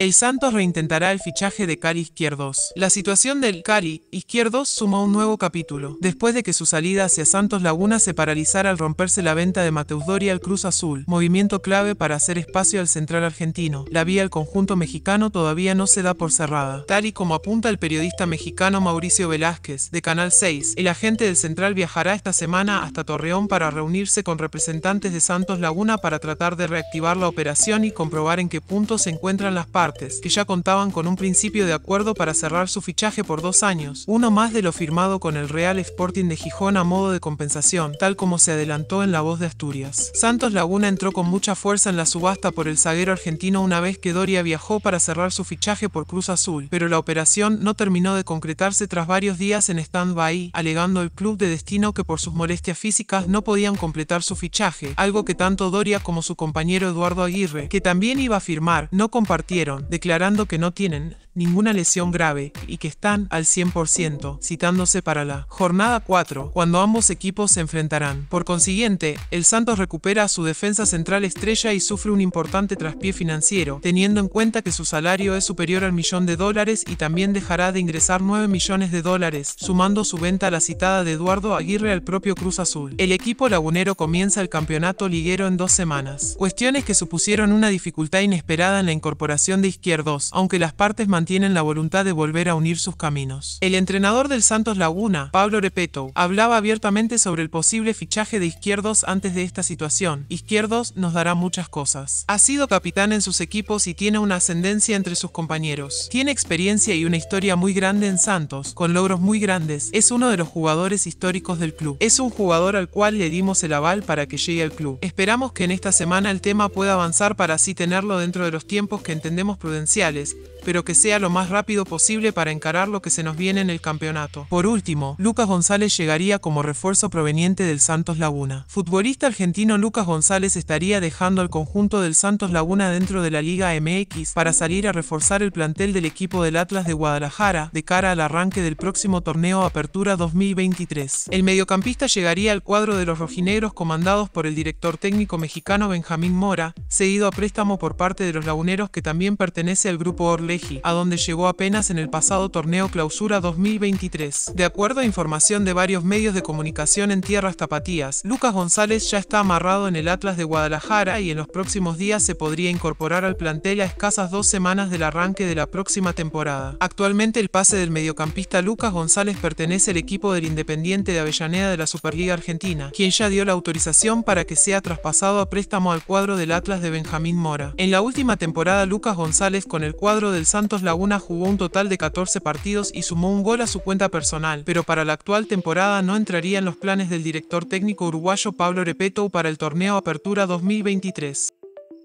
El Santos reintentará el fichaje de Cari Izquierdos. La situación del Cari Izquierdos suma un nuevo capítulo. Después de que su salida hacia Santos Laguna se paralizara al romperse la venta de Mateus Doria al Cruz Azul, movimiento clave para hacer espacio al central argentino, la vía al conjunto mexicano todavía no se da por cerrada. Tal y como apunta el periodista mexicano Mauricio Velázquez, de Canal 6, el agente del central viajará esta semana hasta Torreón para reunirse con representantes de Santos Laguna para tratar de reactivar la operación y comprobar en qué punto se encuentran las partes que ya contaban con un principio de acuerdo para cerrar su fichaje por dos años, uno más de lo firmado con el Real Sporting de Gijón a modo de compensación, tal como se adelantó en La Voz de Asturias. Santos Laguna entró con mucha fuerza en la subasta por el zaguero argentino una vez que Doria viajó para cerrar su fichaje por Cruz Azul, pero la operación no terminó de concretarse tras varios días en stand-by, alegando el club de destino que por sus molestias físicas no podían completar su fichaje, algo que tanto Doria como su compañero Eduardo Aguirre, que también iba a firmar, no compartieron declarando que no tienen ninguna lesión grave y que están al 100%, citándose para la jornada 4, cuando ambos equipos se enfrentarán. Por consiguiente, el Santos recupera a su defensa central estrella y sufre un importante traspié financiero, teniendo en cuenta que su salario es superior al millón de dólares y también dejará de ingresar 9 millones de dólares, sumando su venta a la citada de Eduardo Aguirre al propio Cruz Azul. El equipo lagunero comienza el campeonato liguero en dos semanas. Cuestiones que supusieron una dificultad inesperada en la incorporación de izquierdos, aunque las partes tienen la voluntad de volver a unir sus caminos. El entrenador del Santos Laguna, Pablo Repeto, hablaba abiertamente sobre el posible fichaje de Izquierdos antes de esta situación. Izquierdos nos dará muchas cosas. Ha sido capitán en sus equipos y tiene una ascendencia entre sus compañeros. Tiene experiencia y una historia muy grande en Santos, con logros muy grandes. Es uno de los jugadores históricos del club. Es un jugador al cual le dimos el aval para que llegue al club. Esperamos que en esta semana el tema pueda avanzar para así tenerlo dentro de los tiempos que entendemos prudenciales, pero que sea lo más rápido posible para encarar lo que se nos viene en el campeonato. Por último, Lucas González llegaría como refuerzo proveniente del Santos Laguna. Futbolista argentino Lucas González estaría dejando al conjunto del Santos Laguna dentro de la Liga MX para salir a reforzar el plantel del equipo del Atlas de Guadalajara de cara al arranque del próximo torneo Apertura 2023. El mediocampista llegaría al cuadro de los rojinegros comandados por el director técnico mexicano Benjamín Mora, seguido a préstamo por parte de los laguneros que también pertenece al grupo Orle a donde llegó apenas en el pasado torneo Clausura 2023. De acuerdo a información de varios medios de comunicación en tierras tapatías, Lucas González ya está amarrado en el Atlas de Guadalajara y en los próximos días se podría incorporar al plantel a escasas dos semanas del arranque de la próxima temporada. Actualmente el pase del mediocampista Lucas González pertenece al equipo del Independiente de Avellaneda de la Superliga Argentina, quien ya dio la autorización para que sea traspasado a préstamo al cuadro del Atlas de Benjamín Mora. En la última temporada Lucas González con el cuadro del Santos Laguna jugó un total de 14 partidos y sumó un gol a su cuenta personal, pero para la actual temporada no entraría en los planes del director técnico uruguayo Pablo Repeto para el torneo Apertura 2023.